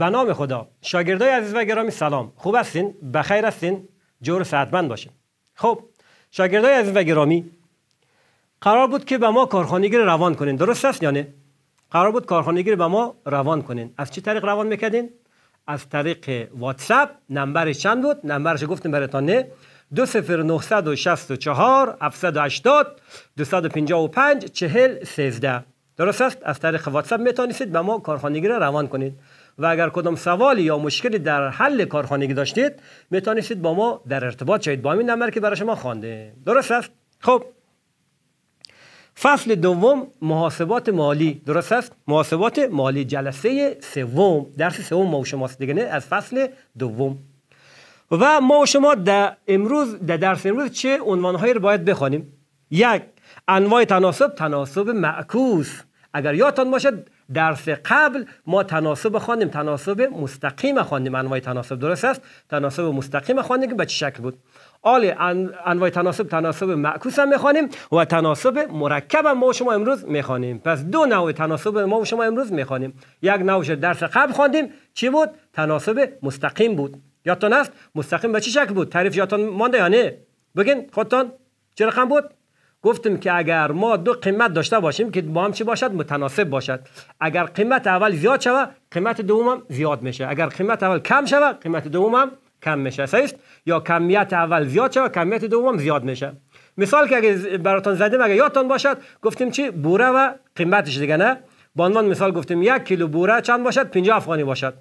به نام خدا شاگردای عزیز و گرامی سلام خوب هستین بخیر هستین جور صحتمند باشین خب شاگردای عزیز و گرامی قرار بود که به ما کارخانگی روان کنین درست است یا قرار بود کارخانگی به ما روان کنین از چه طریق روان میکردین از طریق واتساپ نمبرش چند بود نمبرش گفتیم براتون نه 20964 780 255 40 درست است از طریق واتساپ میتونید به ما کارخانگی روان کنید و اگر کدام سوالی یا مشکلی در حل کارخانگی داشتید میتونید با ما در ارتباط شوید با این نمبر که برای شما خوانده درست است خب فصل دوم محاسبات مالی درست است محاسبات مالی جلسه سوم درس سوم ما و دیگه نه از فصل دوم و ما و شما در امروز در درس امروز چه عنوانهایی رو باید بخوانیم یک انواع تناسب تناسب معکوس اگر یادتان باشد درس قبل ما تناسب خواندیم تناسب مستقیم خواندیم انواع تناسب درست است تناسب مستقیم خواندیم که به چه شکل بود آل انواع تناسب تناسب معکوس هم میخوانیم و تناسب مرکب هم ما شما امروز میخوانیم پس دو نوع تناسب ما و شما امروز میخوانیم یک نوعش درس قبل خواندیم چی بود تناسب مستقیم بود یادتان است مستقیم به چه شکل بود تعریف یادتان مانده یا نه بگین خودتان چه رقم بود گفتیم که اگر ما دو قیمت داشته باشیم که با هم چی باشد متناسب باشد اگر قیمت اول زیاد شود قیمت دوم هم زیاد میشه اگر قیمت اول کم شود قیمت دوم هم کم میشه است یا کمیت اول زیاد شود کمیت دوم زیاد میشه مثال که اگر براتون زدیم اگر یادتان باشد گفتیم چی بوره و قیمتش دیگه نه به عنوان مثال گفتیم یک کیلو بوره چند باشد 50 افغانی باشد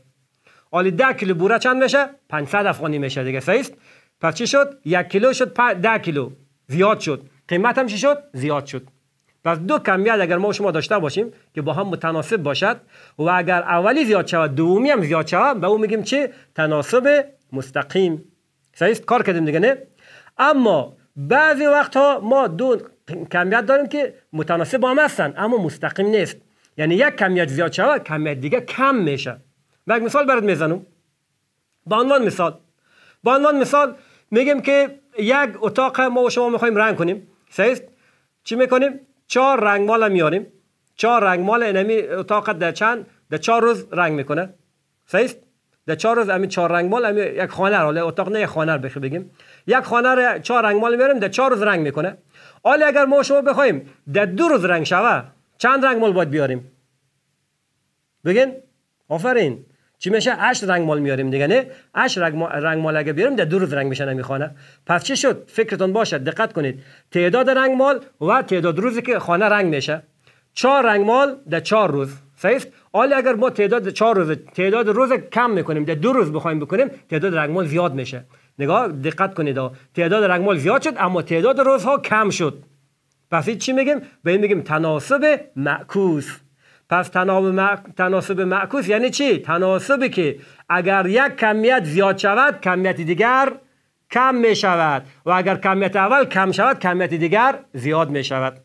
حالا 10 کیلو بوره چند میشه 500 افغانی میشه دیگه است پس چی شد یک کیلو شد 10 کیلو زیاد شد قیمت هم چی شد زیاد شد پس دو کمیت اگر ما شما داشته باشیم که با هم متناسب باشد و اگر اولی زیاد شود دومی هم زیاد شود به او میگیم چه تناسب مستقیم صحیح کار کردیم دیگه نه اما بعضی ها ما دو کمیت داریم که متناسب با هم هستن اما مستقیم نیست یعنی یک کمیت زیاد شود کمیت دیگه کم میشه و یک مثال برات میزنم به عنوان مثال به عنوان مثال میگیم که یک اتاق ما و شما میخوایم رنگ کنیم سیست چی میکنیم چهار مال میاریم چهار رنگ مال انمی اتاق در چند در چهار روز رنگ میکنه سیست در چهار روز امی چهار مال امی یک خانه رو حالا اتاق نه یک خانه رو بگیم یک خانه رو چهار مال میاریم در چهار روز رنگ میکنه حالا اگر ما شما بخوایم در دو روز رنگ شوه چند رنگ مال باید بیاریم بگین آفرین چی میشه اش رنگ مال میاریم دیگه نه اش رنگ مال, رنگ مال اگه بیاریم در دو روز رنگ میشه نمیخوانه پس چی شد فکرتون باشه. دقت کنید تعداد رنگ مال و تعداد روزی که خانه رنگ میشه چهار رنگ مال ده چهار روز صحیح حالا اگر ما تعداد چهار روز تعداد روز کم میکنیم ده دو روز بخوایم بکنیم تعداد رنگ مال زیاد میشه نگاه دقت کنید ها تعداد رنگ مال زیاد شد اما تعداد روزها کم شد پس چی میگیم به این میگیم تناسب معکوس پس تناسب معکوس یعنی چی؟ تناسبی که اگر یک کمیت زیاد شود کمیت دیگر کم می شود و اگر کمیت اول کم شود کمیت دیگر زیاد می شود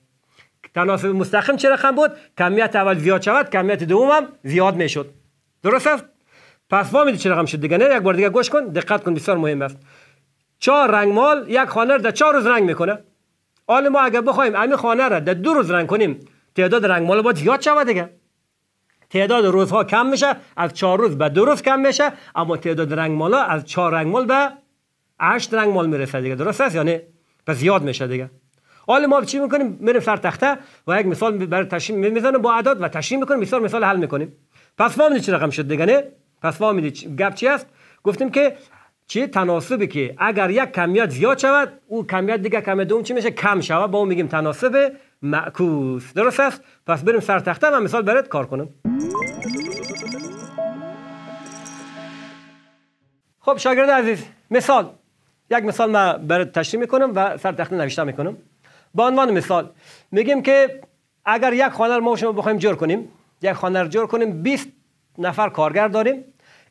تناسب مستقیم چه رقم بود؟ کمیت اول زیاد شود کمیت دوم هم زیاد می شود درست است؟ پس ما چه رقم شد دیگه نه یک بار دیگه گوش کن دقت کن بسیار مهم است چهار رنگ مال یک خانه در چهار روز رنگ میکنه حالا ما اگر بخوایم همین خانه را در دو روز رنگ کنیم تعداد مال باید زیاد شود دیگه تعداد روزها کم میشه از چهار روز به دو روز کم میشه اما تعداد ها از چهار مال به هشت مال میرسه دیگه درست است یعنی به زیاد میشه دیگه حالا ما چی میکنیم میریم سر تخته و یک مثال برای تشریم میزنیم با اعداد و تشریم میکنیم مثال مثال حل میکنیم پس ما چه رقم شد دیگه نه پس فهمیدی گپ چی است گفتیم که چی تناسبی که اگر یک کمیت زیاد شود او کمیت دیگه کمیت دوم چی میشه کم شود با اون میگیم تناسبه معکوس درست است پس بریم سر تخته و مثال برات کار کنم خب شاگرد عزیز مثال یک مثال من برات تشریح میکنم و سر تخته نوشته میکنم با عنوان مثال میگیم که اگر یک خانه رو ما شما بخوایم جور کنیم یک خانه رو جور کنیم 20 نفر کارگر داریم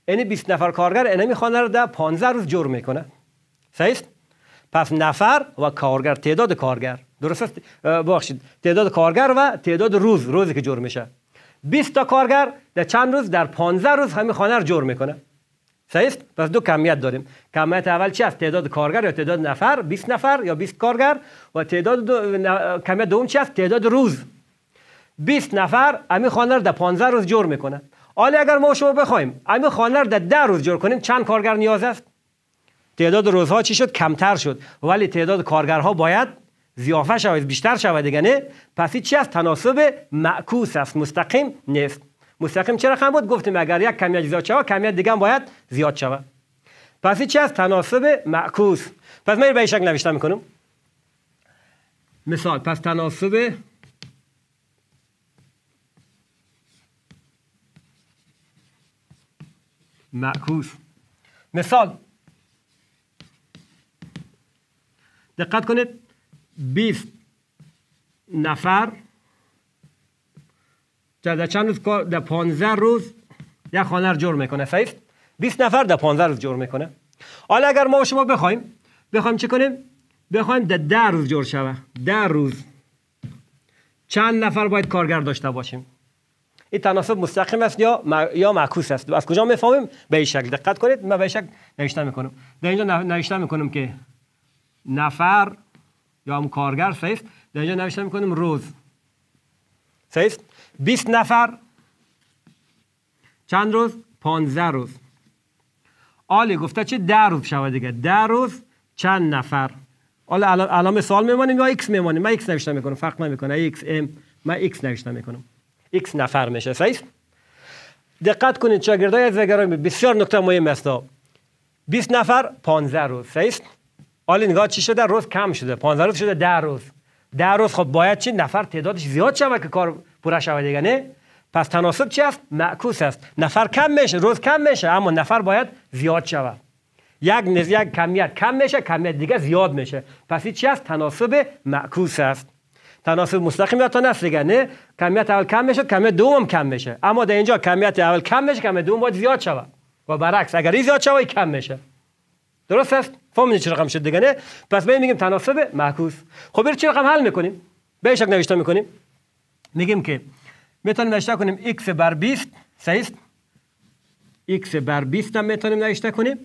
یعنی 20 نفر کارگر اینمی خانه رو در 15 روز جور میکنه صحیح پس نفر و کارگر تعداد کارگر درست است بخشید تعداد کارگر و تعداد روز روزی که جور میشه 20 تا کارگر در چند روز در 15 روز همین خانه رو جور میکنه صحیح است پس دو کمیت داریم کمیت اول چی است تعداد کارگر یا تعداد نفر 20 نفر یا 20 کارگر و تعداد دو... ن... کمیت دوم چی است تعداد روز 20 نفر همین خانه رو در 15 روز جور میکنه حالا اگر ما شما بخوایم همین خانه رو در 10 روز جور کنیم چند کارگر نیاز است تعداد روزها چی شد کمتر شد ولی تعداد کارگرها باید زیافه شود بیشتر شود دیگه نه پس چی است تناسب معکوس است مستقیم نیست مستقیم چرا رقم بود گفتیم اگر یک کمیت زیاد شود کمیت دیگه باید زیاد شود پس چی است تناسب معکوس پس من به این شکل نوشته میکنم مثال پس تناسب معکوس مثال دقت کنید 20 نفر در چند روز در 15 روز یک خانه رو جور میکنه صحیح 20 نفر در 15 روز جور میکنه حالا اگر ما شما بخوایم بخوایم چه کنیم بخوایم در 10 روز جور شوه ده روز چند نفر باید کارگر داشته باشیم این تناسب مستقیم است یا م... یا معکوس است از کجا میفهمیم به این شکل دقت کنید من به این شکل نوشته میکنم در اینجا نوشته میکنم که نفر یا هم کارگر سیست در اینجا نوشته میکنیم روز سیست 20 نفر چند روز 15 روز آلی گفته چه در روز شود دیگه در روز چند نفر حالا الان سوال میمانیم یا ایکس میمانیم من ایکس نوشته میکنم فرق نمیکنه ایکس ام من ایکس نوشته میکنم ایکس نفر میشه سیست دقت کنید شاگردای از بسیار نکته مهم است 20 نفر 15 روز سیست حالا نگاه چی شده روز کم شده 15 روز شده 10 روز 10 روز خب باید چی نفر تعدادش زیاد شود که کار پوره شود دیگه نه پس تناسب چی است معکوس است نفر کم میشه روز کم میشه اما نفر باید زیاد شود یک نز یک کمیت کم میشه کمیت دیگه زیاد میشه پس چی است تناسب معکوس است تناسب مستقیم یا تناسب دیگه نه کمیت اول کم میشه کمیت دوم کم میشه اما در اینجا کمیت اول کم میشه کمیت دوم باید زیاد شود و برعکس اگر زیاد شود کم میشه درست است فهمید چه رقم شد دیگه پس ما میگیم تناسب معکوس خب رو چه رقم حل میکنیم به شکل نوشته میکنیم میگیم که میتونیم نوشته کنیم x بر 20 صحیح است x بر 20 هم میتونیم نوشته کنیم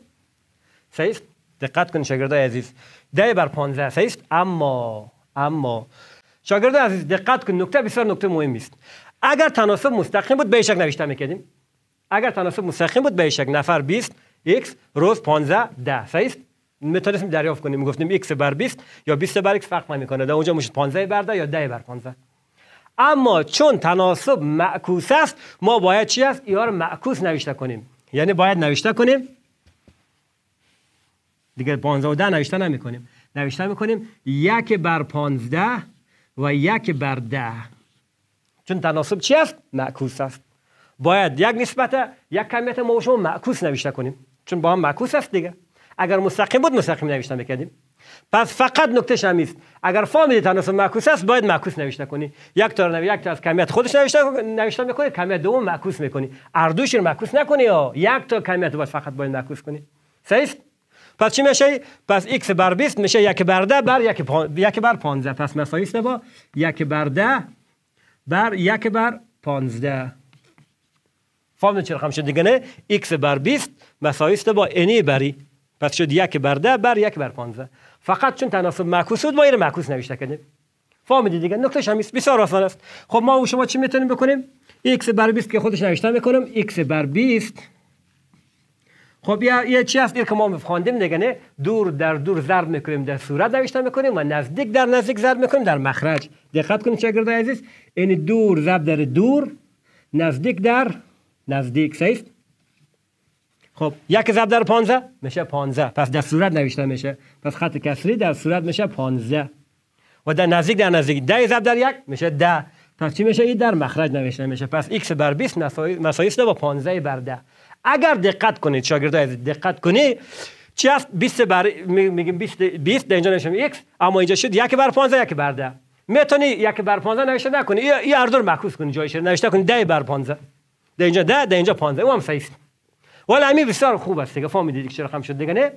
صحیح است دقت کن شاگردای عزیز ده بر 15 صحیح است اما اما شاگرد عزیز دقت کن نکته بسیار نکته مهم است اگر تناسب مستقیم بود به شکل نوشته میکردیم اگر تناسب مستقیم بود به شکل نفر 20 x روز 15 10 صحیح میتونستیم دریافت کنیم میگفتیم x بر 20 یا 20 بر x فرق نمیکنه در اونجا میشه 15 بر 10 یا 10 بر 15 اما چون تناسب معکوس است ما باید چی است ای رو معکوس نوشته کنیم یعنی باید نوشته کنیم دیگه 15 و 10 نوشته نمی کنیم نوشته می کنیم یک بر 15 و 1 بر 10 چون تناسب چی است معکوس است باید یک نسبت یک کمیت ما شما معکوس نوشته کنیم چون با هم معکوس است دیگه اگر مستقیم بود مستقیم نوشته میکردیم پس فقط نکتهش شمیست اگر فامیل تناسب معکوس است باید معکوس نوشته کنی یک تا نوشته یک تا از کمیت خودش نوشته نوشته میکنی کمیت دوم معکوس میکنی اردوش رو معکوس نکنی یا یک تا کمیت باید فقط باید معکوس کنی صحیح پس چی میشه پس x بر 20 میشه یک بر 10 بر یک, پا... یک بر 15 پس مساوی است با یک بر ده بر یک بر 15 فرمول چرا رقم دیگه نه x بر 20 مسایست با انی بری پس شد یک بر ده بر یک بر پانزه فقط چون تناسب معکوس بود ما این معکوس نوشته کردیم فهمیدید دیگه نکتهش هم بسیار آسان است خب ما و شما چی میتونیم بکنیم x بر 20 که خودش نوشته میکنم x بر 20 خب یه, یه چی هست که ما میخواندیم دیگه نه دور در دور ضرب میکنیم در صورت نوشته میکنیم و نزدیک در نزدیک ضرب میکنیم در مخرج دقت کنید شاگرد عزیز این یعنی دور ضرب در دور نزدیک در نزدیک صحیح خب یک ضرب در 15 میشه 15 پس در صورت نوشته میشه پس خط کسری در صورت میشه 15 و در نزدیک در نزدیک 10 ضرب در یک میشه 10 پس چی میشه این در مخرج نوشته میشه پس x بر 20 مساوی است با 15 بر 10 اگر دقت کنید شاگردای دقت کنید چی هست 20 بر میگیم 20 20 در اینجا نوشتم x اما اینجا شد یک بر 15 یک بر 10 میتونی یک بر 15 نوشته نکنی این ای اردور معکوس کنی جایش نوشته کنی 10 بر 15 در اینجا 10 در اینجا 15 اون هم صحیح است ولی همین بسیار خوب است دیگه فهمیدید چرا خم شد دیگه نه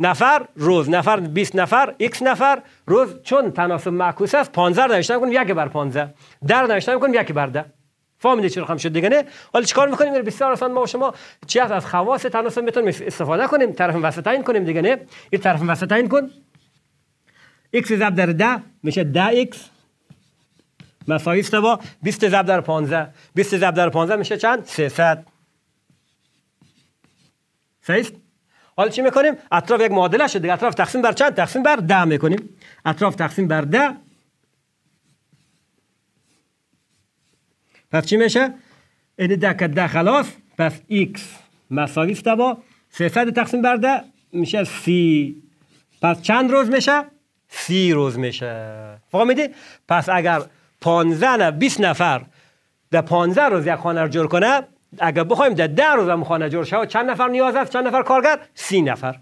نفر روز نفر 20 نفر x نفر روز چون تناسب معکوس است 15 نوشتن کنیم یک بر 15 در نشتم کنیم یک بر 10 فهمیدید چرا خم شد دیگه نه حالا چیکار میکنیم بسیار آسان ما و شما چی از خواص تناسب میتونیم استفاده کنیم طرف وسطین کنیم دیگه نه این طرف وسطین کن x ضرب در 10 میشه 10 x مساوی است با 20 ضرب در 15 20 ضرب در 15 میشه چند 300 فیل حالا چی میکنیم اطراف یک معادله شده. اطراف تقسیم بر چند تقسیم بر ده میکنیم اطراف تقسیم بر ده پس چی میشه این ده که ده خلاص پس x مساوی است با 300 تقسیم بر ده میشه سی پس چند روز میشه سی روز میشه فهمیدی پس اگر 15 20 نفر در 15 روز یک خانه رو جور کنه اگر بخوایم در ده روز مخانه جور شود چند نفر نیاز است چند نفر کارگر سی نفر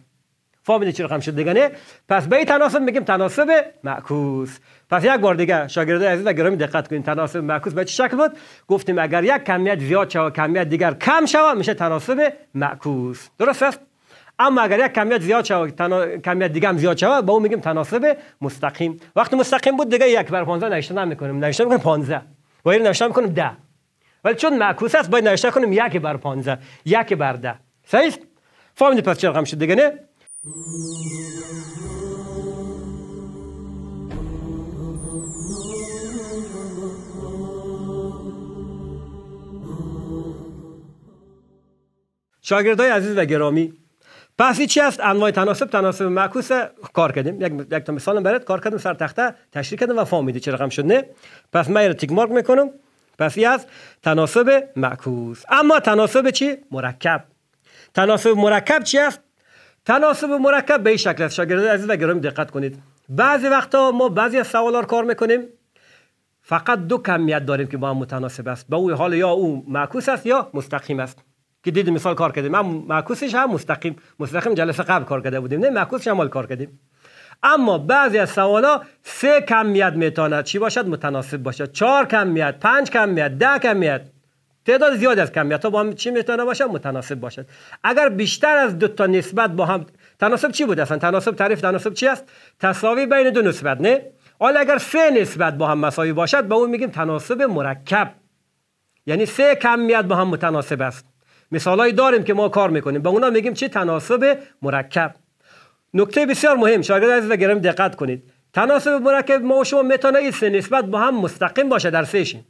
فامیلی چه رقم شد دیگه پس به این تناسب میگیم تناسب معکوس پس یک بار دیگه شاگردای عزیز و گرامی دقت کنید تناسب معکوس به چه شکل بود گفتیم اگر یک کمیت زیاد شود کمیت دیگر کم شود میشه تناسب معکوس درست است اما اگر یک کمیت زیاد شود تنا... کمیت دیگه هم زیاد شود با اون میگیم تناسب مستقیم وقتی مستقیم بود دیگه یک بر 15 نشون نمیکنیم نشون میکنیم 15 و این نشون میکنیم 10 ولی چون معکوس است باید نوشته کنیم یک بر 15 یک بر ده، صحیح است پس چه رقم شد دیگه نه شاگردای عزیز و گرامی پس چی است انواع تناسب تناسب معکوس کار کردیم یک یک تا مثال برات کار کردم سر تخته تشریح کردم و فهمیدی چه رقم شد نه پس من رو تیک مارک میکنم پس از تناسب معکوس اما تناسب چی؟ مرکب تناسب مرکب چی است؟ تناسب مرکب به این شکل است شاگردان عزیز و دقت کنید بعضی وقتا ما بعضی از سوالا کار میکنیم فقط دو کمیت داریم که با هم متناسب است به او حال یا او معکوس است یا مستقیم است که دیدیم مثال کار کردیم من معکوسش هم مستقیم مستقیم جلسه قبل کار کرده بودیم نه معکوسش هم کار کردیم اما بعضی از سوالا سه کمیت میتواند چی باشد متناسب باشد چهار کمیت پنج کمیت ده کمیت تعداد زیاد از کمیت ها با هم چی میتونه باشد متناسب باشد اگر بیشتر از دو تا نسبت با هم تناسب چی بود اصلا تناسب تعریف تناسب چی است تساوی بین دو نسبت نه حالا اگر سه نسبت با هم مساوی باشد به با اون میگیم تناسب مرکب یعنی سه کمیت با هم متناسب است مثالایی داریم که ما کار میکنیم به اونا میگیم چی تناسب مرکب نکته بسیار مهم شاگرد عزیز و گرامی دقت کنید تناسب مرکب ما و شما میتونه سه نسبت با هم مستقیم باشه در سیشین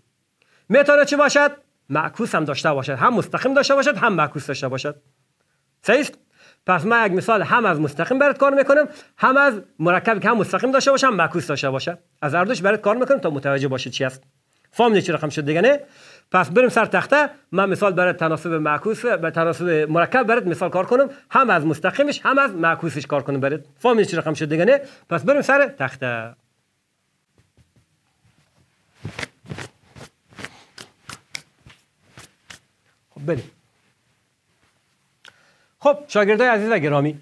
میتونه چی باشد معکوس هم داشته باشد هم مستقیم داشته باشد هم معکوس داشته باشد صحیح پس ما یک مثال هم از مستقیم برات کار میکنم هم از مرکب که هم مستقیم داشته باشه هم معکوس داشته باشه از اردوش برات کار میکنم تا متوجه باشید چی است فهمیدید چه رقم شد دیگه نه پس بریم سر تخته من مثال برای تناسب معکوس و تناسب مرکب برات مثال کار کنم هم از مستقیمش هم از معکوسش کار کنم برات فهمید چی رقم شد دیگه نه پس بریم سر تخته خب بریم خب شاگردای عزیز و گرامی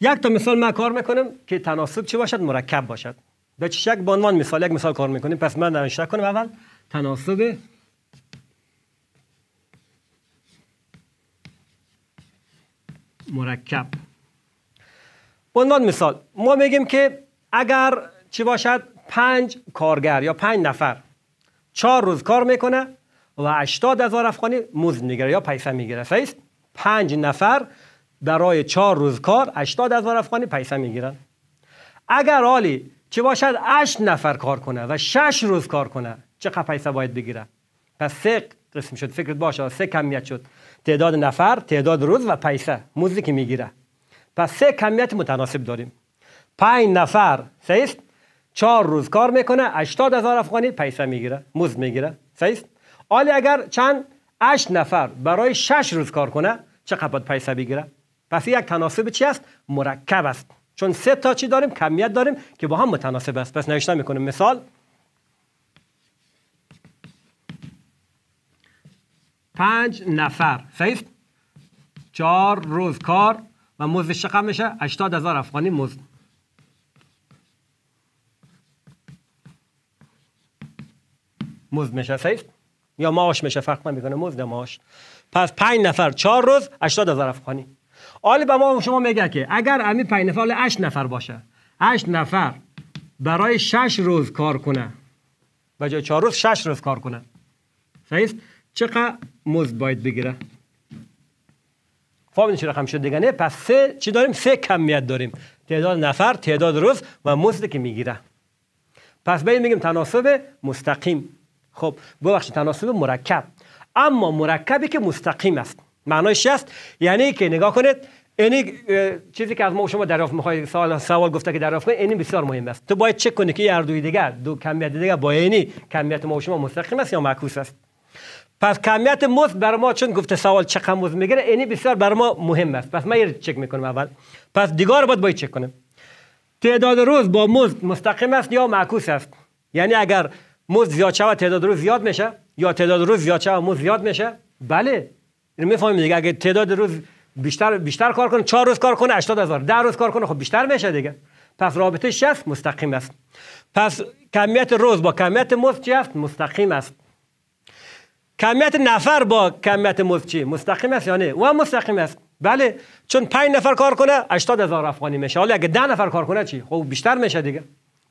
یک تا مثال من کار میکنم که تناسب چی باشد مرکب باشد به چه شک به عنوان مثال یک مثال کار میکنیم پس من نوشته کنم اول تناسب مرکب به عنوان مثال ما میگیم که اگر چی باشد پنج کارگر یا پنج نفر چهار روز کار میکنه و اشتاد هزار افغانی مزد میگیره یا پیسه میگیره فیست پنج نفر برای چهار روز کار اشتاد هزار افغانی پیسه میگیرن اگر حالی چه باشد اشت نفر کار کنه و شش روز کار کنه چقدر پیسه باید بگیره پس سه قسم شد فکرت باشه سه کمیت شد تعداد نفر تعداد روز و پیسه موزی که میگیره پس سه کمیت متناسب داریم پنج نفر سیست چهار روز کار میکنه اشتاد هزار افغانی پیسه میگیره موز میگیره سیست حالی اگر چند اشت نفر برای شش روز کار کنه چقدر باید پیسه بگیره پس یک تناسب چی است مرکب است چون سه تا چی داریم کمیت داریم که با هم متناسب است پس نوشته میکنیم مثال پنج نفر صحیح؟ چهار روز کار و مزدش چقدر میشه هشتاد هزار افغانی مزد مزد میشه صحیح یا معاش میشه فرق نمیکنه مزد معاش پس پنج نفر چهار روز هشتاد هزار افغانی آلی به ما شما میگه که اگر امی پنج نفر هشت نفر باشه هشت نفر برای شش روز کار کنه به جای چهار روز شش روز کار کنه صحیح چقدر مزد باید بگیره فامیل چرا رقم شد دیگه پس سه چی داریم سه کمیت داریم تعداد نفر تعداد روز و مزد که میگیره پس باید میگیم تناسب مستقیم خب ببخشید تناسب مرکب اما مرکبی که مستقیم است معنایش است یعنی که نگاه کنید اینی چیزی که از ما شما دریافت میخواید سوال سوال گفته که دریافت کنید اینی بسیار مهم است تو باید چک کنی که یه دوی دیگر دو کمیت دیگر با یعنی کمیت ما شما مستقیم است یا معکوس است پس کمیت مز بر ما چون گفته سوال چقدر مز میگیره اینی بسیار بر ما مهم است پس یه چک میکنم اول پس دیگار باید باید چک کنیم. تعداد روز با موز مستقیم است یا معکوس است یعنی اگر موز زیاد شود تعداد روز زیاد میشه یا تعداد روز زیاد شود موز زیاد میشه بله اینو یعنی میفهمیم دیگه اگه تعداد روز بیشتر بیشتر کار کنه چهار روز کار کنه 80 هزار 10 روز کار کنه خب بیشتر میشه دیگه پس رابطه 60 مستقیم است پس کمیت روز با کمیت مزد چی است مستقیم است کمیت نفر با کمیت مفتچی مستقیم است یا نه و مستقیم است بله چون 5 نفر کار کنه 80 هزار افغانی میشه حالا اگه 10 نفر کار کنه چی خب بیشتر میشه دیگه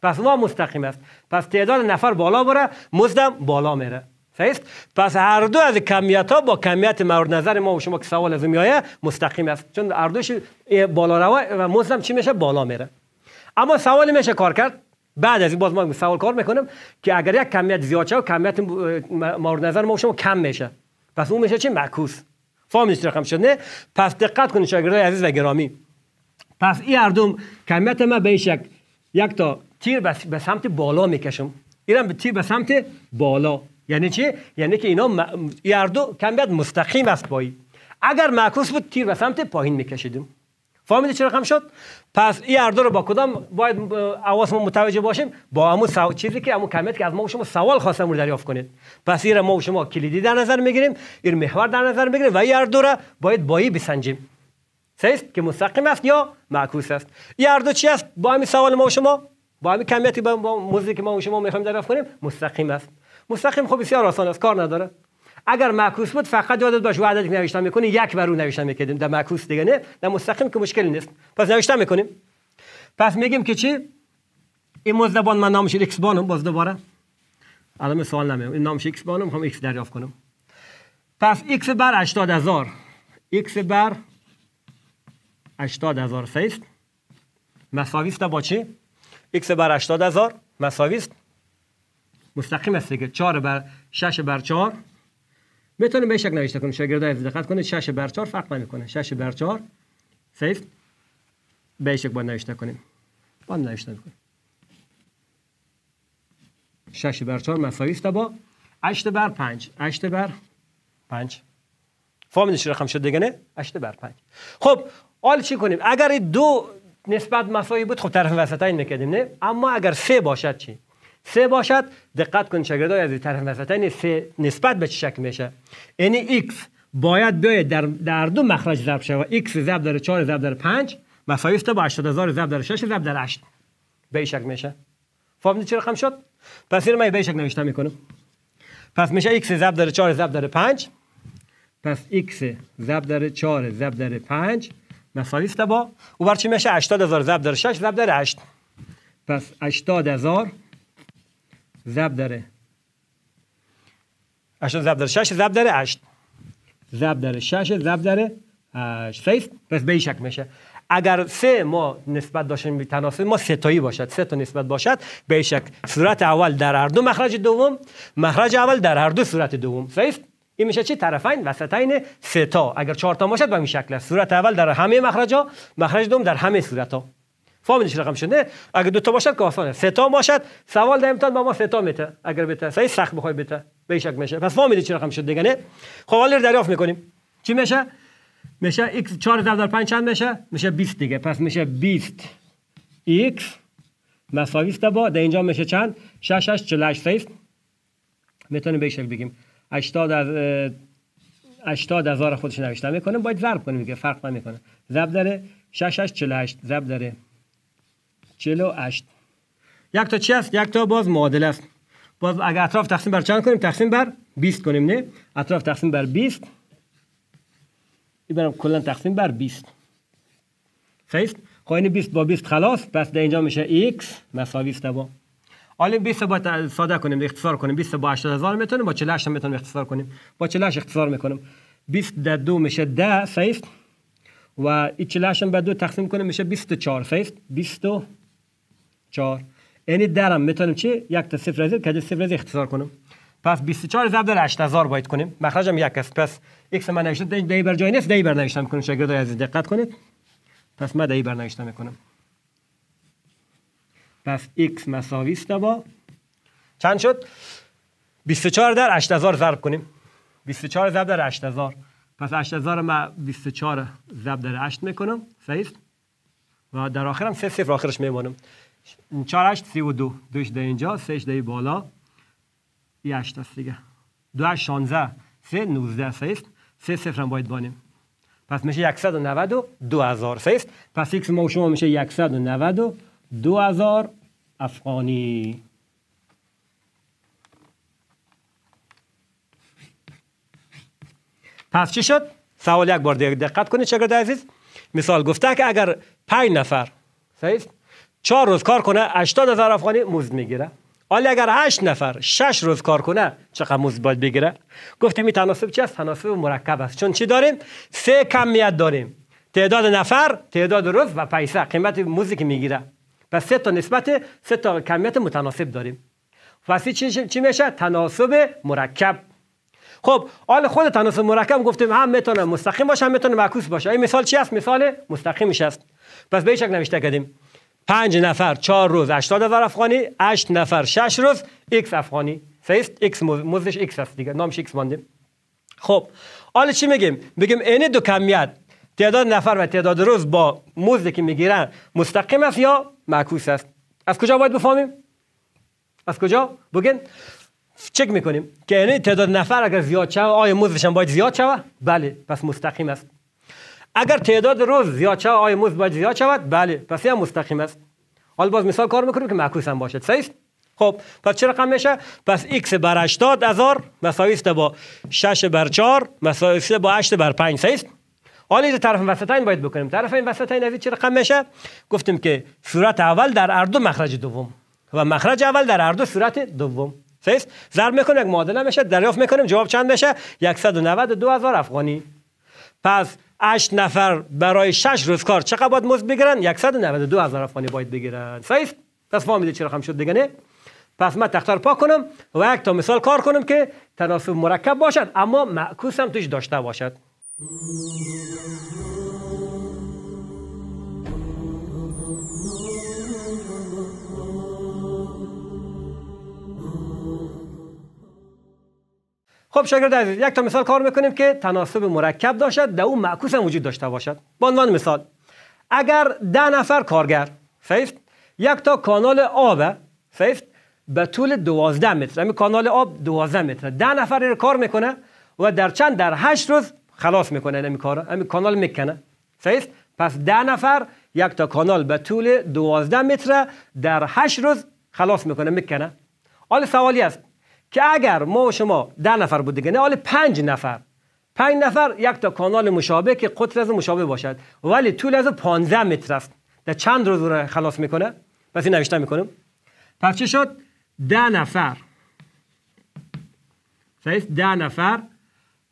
پس ما مستقیم است پس تعداد نفر بالا بره مزدم بالا میره فیست پس هر دو از کمیت ها با کمیت مورد نظر ما و شما که سوال از میایه مستقیم است چون اردوش بالا روا و مزدم چی میشه بالا میره اما سوال میشه کار کرد بعد از این باز ما سوال کار میکنم که اگر یک کمیت زیاد شد و کمیت مورد نظر ما شما کم میشه پس اون میشه چی معکوس نیست رقم شد نه پس دقت کنید شاگردای عزیز و گرامی پس این اردم کمیت ما به یک یک تا تیر به سمت بالا میکشم ایران به تیر به سمت بالا یعنی چی یعنی که اینا م... اردو کمیت مستقیم است پایی اگر معکوس بود تیر به سمت پایین میکشیدیم فهمیده چرا رقم شد پس این اردو رو با کدام باید ما متوجه باشیم با همون سو... چیزی که همون کمیت که از ما شما سوال خواستم رو دریافت کنید پس این ما و شما کلیدی در نظر میگیریم این محور در نظر میگیریم و این را باید بایی بسنجیم صحیح که مستقیم است یا معکوس است این چیست؟ چی است با همین سوال ما و شما با همین کمیتی با که ما شما میخوایم دریافت کنیم مستقیم است مستقیم خوب بسیار آسان است کار نداره اگر معکوس بود فقط یادت باش وعده که نوشتن میکنی یک بر رو نوشتن میکردیم در معکوس دیگه نه در مستقیم که مشکل نیست پس نوشتن میکنیم پس میگیم که چی این مزدبان من نامش ایکس بانم باز دوباره الان سوال نمیام این نامش ایکس بانم میخوام ایکس دریافت کنم پس ایکس بر 80000 ایکس بر 80000 سیست مساوی است با چی ایکس بر 80000 مساوی است مستقیم است دیگه 4 بر 6 بر 4 میتونیم به شکل نوشته کنیم شاگردای دقت کنه 6 بر 4 فرق نمیکنه 6 بر 4 5 به شکل باید نوشته کنیم باید نوشته کنیم 6 بر 4 مساوی است با 8 بر 5 8 بر 5 فهمیدین رقم شد دیگه نه 8 بر 5 خب حال چی کنیم اگر دو نسبت مساوی بود خب طرف وسطین میکردیم نه اما اگر سه باشد چی سه باشد دقت کن شاگردای از این طرف وسطین سه نسبت به چه شکل میشه یعنی x باید بیاید در, در دو مخرج ضرب شود x ضرب در 4 ضرب در 5 مفایفته با 80000 ضرب در 6 ضرب در 8 به شکل میشه فهمیدید چه رقم شد پس اینو من به شکل نوشته میکنم پس میشه x ضرب در 4 ضرب در 5 پس x ضرب در 4 ضرب در 5 مساویست با او بر میشه 80000 ضرب در 6 ضرب در 8 پس 80000 زب داره هشت زب داره شش زب داره اشت زب داره شش زب داره اشت سیست پس به شک میشه اگر سه ما نسبت داشتیم به تناسب ما سه تایی باشد سه تا نسبت باشد به شک صورت اول در هر دو مخرج دوم مخرج اول در هر دو صورت دوم سیست این میشه چی طرفین وسطین سه تا اگر چهار تا باشد به این شکل است صورت اول در همه مخرج ها مخرج دوم در همه صورت ها فامیلش رقم شده اگر دو تا باشد که آسانه سه تا باشد سوال ده امتحان با ما سه تا میته اگر بته سعی سخت بخوای بته به شک میشه پس فامیل چه رقم شد دیگه خب حالا دریافت میکنیم چی میشه میشه x 4 ضرب در 5 چند میشه میشه 20 دیگه پس میشه 20 x مساوی است با در اینجا میشه چند 6 8 48 است میتونیم به شک بگیم 80 از 80 هزار خودش نوشته میکنه باید ضرب کنیم دیگه فرق نمیکنه ضرب داره 6 8 48 ضرب داره 48 یک تا چی است یک تا باز معادل است باز اگر اطراف تقسیم بر چند کنیم تقسیم بر 20 کنیم نه اطراف تقسیم بر 20 میبرم کلا تقسیم بر 20 صحیح قاین 20 با 20 خلاص پس در اینجا میشه x مساوی است با حالا 20 با ساده کنیم اختصار کنیم 20 با 80000 میتونیم با 48 هم میتونیم اختصار کنیم با 48 اختصار میکنیم 20 در 2 میشه 10 صحیح و 48 هم به 2 تقسیم کنیم میشه 24 صحیح 24 4 یعنی درم میتونیم چی یک تا صفر از که صفر از اختصار کنم پس 24 ضرب در 8000 باید کنیم مخرجم یک است پس x من نوشتم دی بر جای نیست دی بر نوشتم کنیم شاگرد از دقت کنید پس من دی بر نوشتم میکنم پس x مساوی است با چند شد 24 در 8000 ضرب کنیم 24 ضرب در 8000 پس 8000 من 24 ضرب در 8 میکنم صحیح و در آخرم 3 صفر آخرش میمونم 4 8 32 2 ده اینجا 3 دهی بالا یه 8 است دیگه 2 8 16 3 19 3 است 3 0 هم باید بانیم پس میشه 190 و 2000 سه است پس ایکس ما و شما میشه 190 و 2000 افغانی پس چی شد؟ سوال یک بار دقت کنید شاگرد عزیز مثال گفته که اگر 5 نفر صحیح چهار روز کار کنه 80 هزار افغانی مزد میگیره حالا اگر 8 نفر 6 روز کار کنه چقدر مزد باید بگیره گفتیم این تناسب چی است تناسب مرکب است چون چی داریم سه کمیت داریم تعداد نفر تعداد روز و پیسه قیمت مزدی که میگیره پس سه تا نسبت سه تا کمیت متناسب داریم واسه چی, چی میشه تناسب مرکب خب حال خود تناسب مرکب گفتیم هم میتونه مستقیم باشه هم میتونه معکوس باشه این مثال چی است مثال مستقیمش است پس به شکل نوشته کردیم پنج نفر چهار روز 80 هزار افغانی 8 نفر 6 روز x افغانی فیست x مزدش x هست دیگه نامش x مانده خب حالا چی میگیم میگیم این دو کمیت تعداد نفر و تعداد روز با موزی که میگیرن مستقیم است یا معکوس است از کجا باید بفهمیم از کجا بگین چک میکنیم که یعنی تعداد نفر اگر زیاد شوه آیا موزش هم باید زیاد شوه بله پس مستقیم است اگر تعداد روز زیاد شود آیا مزد باید زیاد شود بله پس هم مستقیم است حالا باز مثال کار میکنیم که معکوس هم باشد صحیح خب پس چه رقم میشه پس x بر 80 هزار مساوی است با 6 بر 4 مساوی است با 8 بر 5 صحیح حالا این طرف وسطین باید بکنیم طرف این وسطین از چه رقم میشه گفتیم که صورت اول در هر دو مخرج دوم و مخرج اول در هر دو صورت دوم صحیح ضرب میکنیم یک معادله میشه دریافت میکنیم جواب چند میشه 192000 افغانی پس 8 نفر برای 6 روز کار چقدر باید مزد بگیرن 192 هزار افغانی باید بگیرن صحیح پس میده چه رقم شد دیگه نه پس من تختار پاک کنم و یک تا مثال کار کنم که تناسب مرکب باشد اما معکوس هم توش داشته باشد خب شاگرد عزیز یک تا مثال کار میکنیم که تناسب مرکب داشت در اون معکوس هم وجود داشته باشد به عنوان مثال اگر ده نفر کارگر فیفت یک تا کانال آب فیفت به طول دوازده متر همین یعنی کانال آب دوازده متر ده نفر رو کار میکنه و در چند در هشت روز خلاص میکنه همین یعنی کار همین یعنی کانال میکنه فیفت پس ده نفر یک تا کانال به طول دوازده متر در هشت روز خلاص میکنه میکنه حال سوالی است که اگر ما و شما ده نفر بود دیگه نه حالا پنج نفر پنج نفر یک تا کانال مشابه که قطر از مشابه باشد ولی طول از 15 متر است در چند روز رو خلاص میکنه پس این نوشته میکنم پس چی شد ده نفر صحیح ده نفر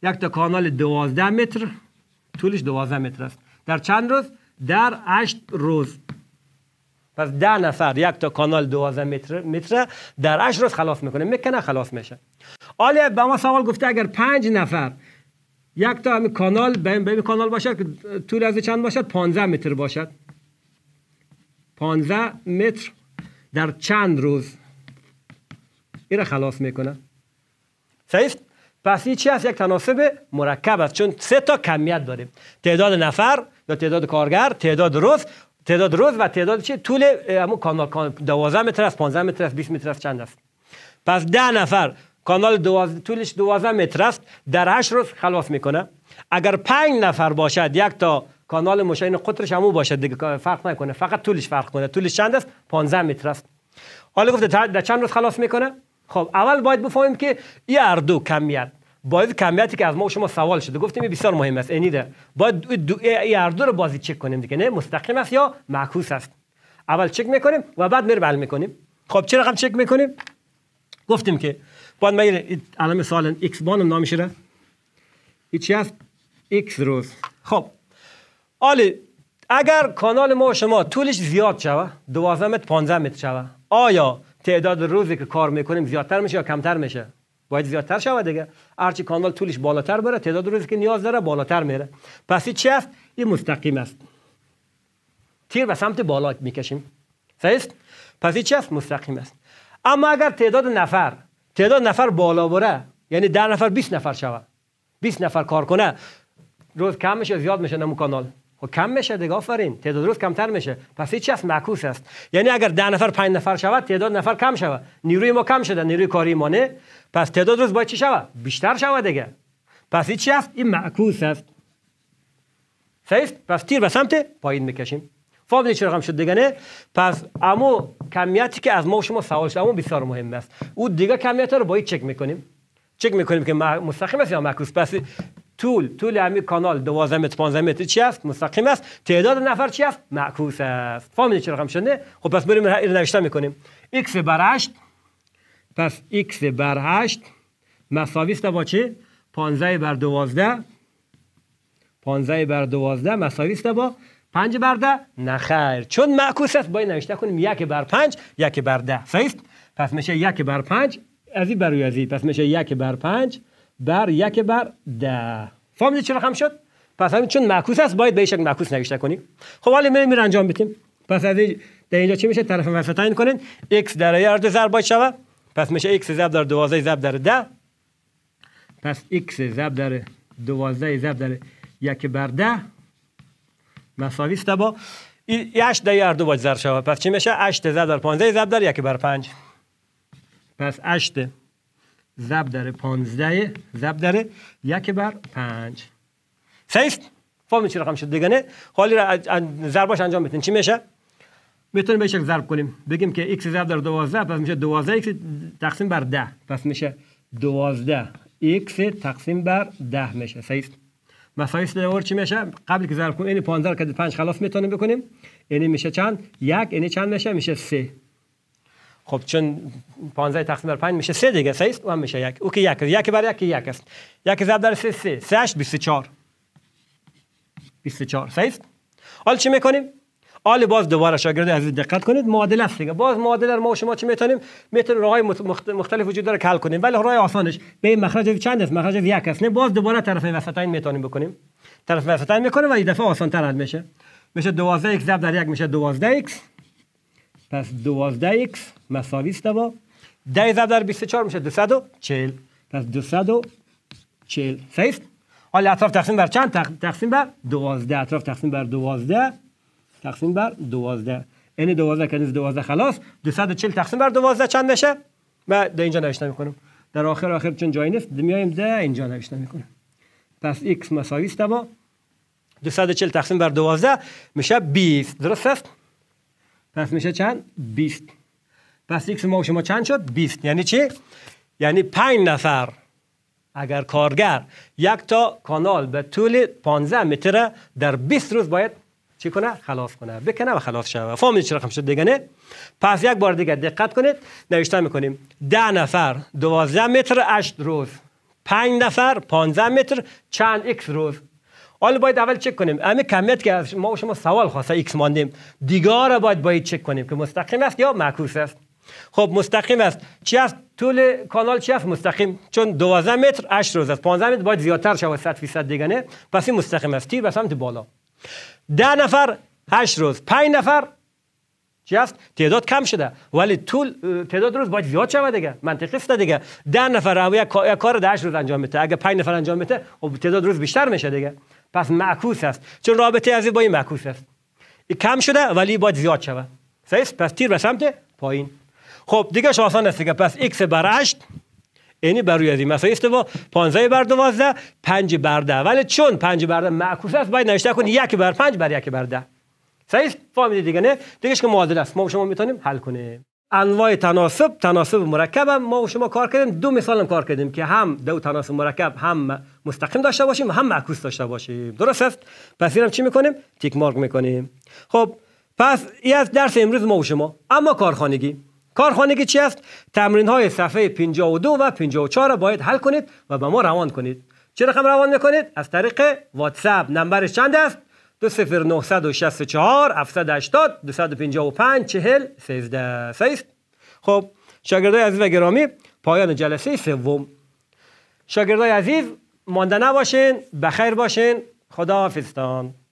یک تا کانال دوازده متر طولش دوازده متر است در چند روز در هشت روز پس ده نفر یک تا کانال 12 متر متر در 8 روز خلاص میکنه میکنه خلاص میشه آلیا به ما سوال گفته اگر 5 نفر یک تا کانال به این کانال باشد که طول از چند باشد 15 متر باشد 15 متر در چند روز این خلاص میکنه صحیح پس این چی یک تناسب مرکب است چون سه تا کمیت داریم تعداد نفر یا تعداد کارگر تعداد روز تعداد روز و تعداد چه طول همون کانال 12 متر است 15 متر است 20 متر است چند است پس ده نفر کانال دوازده، طولش 12 متر است در 8 روز خلاص میکنه اگر 5 نفر باشد یک تا کانال مشاین قطرش همون باشد دیگه فرق نکنه فقط طولش فرق کنه طولش چند است 15 متر است حالا گفته در چند روز خلاص میکنه خب اول باید بفهمیم که این اردو کمیت باید کمیتی که از ما و شما سوال شده گفتیم بسیار مهم است ده. باید دو ای رو بازی چک کنیم دیگه نه مستقیم است یا معکوس است اول چک میکنیم و بعد میره بل میکنیم خب چرا رقم چک میکنیم گفتیم که باید میره الان مثال x بانم نامیشه چی هست؟ x روز خب آلی اگر کانال ما و شما طولش زیاد شوه دوازمت، پانزمت 15 شوه آیا تعداد روزی که کار میکنیم زیادتر میشه یا کمتر میشه باید زیادتر شود دیگه هرچی کانال طولش بالاتر بره تعداد روزی که نیاز داره بالاتر میره پس چی است این مستقیم است تیر به سمت بالا میکشیم صحیح پس چی است مستقیم است اما اگر تعداد نفر تعداد نفر بالا بره یعنی در نفر 20 نفر شود 20 نفر کار کنه روز کم میشه زیاد میشه نمو کانال خب کم میشه دیگه آفرین تعداد روز کمتر میشه پس هیچ چیز معکوس است یعنی اگر ده نفر پنج نفر شود تعداد نفر کم شود نیروی ما کم شده نیروی کاری ما نه پس تعداد روز باید چی شود بیشتر شود دیگه پس هیچ چی این معکوس است صحیح پس تیر به سمت پایین میکشیم فهم چرا هم شد دیگه نه پس اما کمیتی که از ما و شما سوال شد امو بسیار مهم است او دیگه کمیت رو با چک میکنیم چک میکنیم که مستقیم است یا معکوس پس طول طول همین کانال 12 متر 15 متر چی است مستقیم است تعداد نفر چی است معکوس است فهمیدید چه رقم شده خب پس بریم اینو نوشته میکنیم x بر 8 پس x بر 8 مساوی است با چی 15 بر 12 15 بر 12 مساوی است با 5 بر 10 خیر چون معکوس است باید نوشته کنیم 1 بر 5 1 بر 10 صحیح پس میشه 1 بر 5 از این بر روی از این پس میشه 1 بر 5 بر یک بر ده فهمیدید چرا خم شد پس همین چون معکوس است باید به این شکل معکوس نگشته کنیم خب حالا میریم انجام بدیم پس از در اینجا چی میشه طرف وسط تعیین کنین x در دو ضرب باید شود، پس میشه x ضرب در 12 ضرب در ده پس x ضرب در 12 ضرب در یک بر 10 مساوی است با 8 در دو باید ضرب شود پس چی میشه 8 ضرب در 15 ضرب در یک بر 5 پس 8 ضرب در 15 ضرب در یک بر 5 صحیح فهمید چی رقم شد دیگه حالی را ضرباش انجام بدین چی میشه میتونیم به شکل ضرب کنیم بگیم که x ضرب در 12 پس میشه 12 x تقسیم بر 10 پس میشه 12 x تقسیم بر 10 میشه صحیح مسایس دور چی میشه قبل که ضرب کنیم این 15 که 5 خلاف میتونیم بکنیم این میشه چند یک این چند میشه میشه 3 خب چون 15 تقسیم بر 5 میشه 3 دیگه 3 است اون میشه یک او که یک یک بر یک یک است یک ضرب در 3 3 3 24 24 3 است حال چی میکنیم آل باز دوباره شاگرد عزیز دقت کنید معادله است دیگه باز معادله ما و شما چی میتونیم میتونیم راهای مختلف وجود داره حل کنیم ولی راه آسانش به مخرج چند است مخرج یک است نه باز دوباره طرف وسطاین میتونیم بکنیم طرف وسطاین میکنه و این دفعه آسان تر میشه میشه 12 x ضرب در یک میشه 12 x پس 12 x مساوی است 10 ضرب در 24 میشه 240 پس 240 صحیح است حالا اطراف تقسیم بر چند تقسیم بر 12 اطراف تقسیم بر 12 تقسیم بر 12 این 12 کنیز 12 خلاص 240 تقسیم بر 12 چند میشه من در اینجا نوشته میکنم در آخر آخر چون جایی نیست میایم ده اینجا نوشته میکنم پس x مساوی است با 240 تقسیم بر 12 میشه 20 درست است پس میشه چند؟ 20 پس x ما شما چند شد؟ 20 یعنی چی؟ یعنی 5 نفر اگر کارگر یک تا کانال به طول 15 متر در 20 روز باید چی کنه؟ خلاص کنه بکنه و خلاص شوه فهمیدید چی رقم شد دیگه نه؟ پس یک بار دیگه دقت کنید نوشته میکنیم 10 نفر 12 متر 8 روز 5 نفر 15 متر چند ایکس روز حالا باید اول چک کنیم همه کمیت که ما و شما سوال خواسته ایکس ماندیم دیگه را باید باید چک کنیم که مستقیم است یا معکوس است خب مستقیم است چی است طول کانال چی است مستقیم چون 12 متر 8 روز است 15 متر باید زیادتر شود 100 درصد دیگه نه پس این مستقیم است تیر به سمت بالا 10 نفر 8 روز 5 نفر چی است تعداد کم شده ولی طول تعداد روز باید زیاد شود دیگه منطقی است دیگه 10 نفر او یک کار 8 روز انجام میده اگه 5 نفر انجام میده خب تعداد روز بیشتر میشه دیگه پس معکوس است چون رابطه از با این معکوس است کم شده ولی باید زیاد شود صحیح پس تیر به سمت پایین خب دیگه آسان است دیگه پس x بر 8 اینی بر روی از این است با 15 بر 12 5 بر 10 ولی چون 5 بر 10 معکوس است باید نوشته کنی 1 بر 5 بر 1 بر 10 صحیح فهمیدید دیگه نه دیگه که معادله است ما شما میتونیم حل کنیم انواع تناسب تناسب مرکب هم ما و شما کار کردیم دو مثال هم کار کردیم که هم دو تناسب مرکب هم مستقیم داشته باشیم هم معکوس داشته باشیم درست است پس اینم چی میکنیم تیک مارک میکنیم خب پس این از درس امروز ما و شما اما کارخانگی کارخانگی چی است تمرین های صفحه 52 و 54 را باید حل کنید و به ما روان کنید چه رقم خب روان میکنید از طریق واتساپ نمبرش چند است 2964 780 255 40 13 صحیح خب شاگردای عزیز و گرامی پایان جلسه سوم شاگردای عزیز مانده نباشین بخیر باشین خدا حافظتان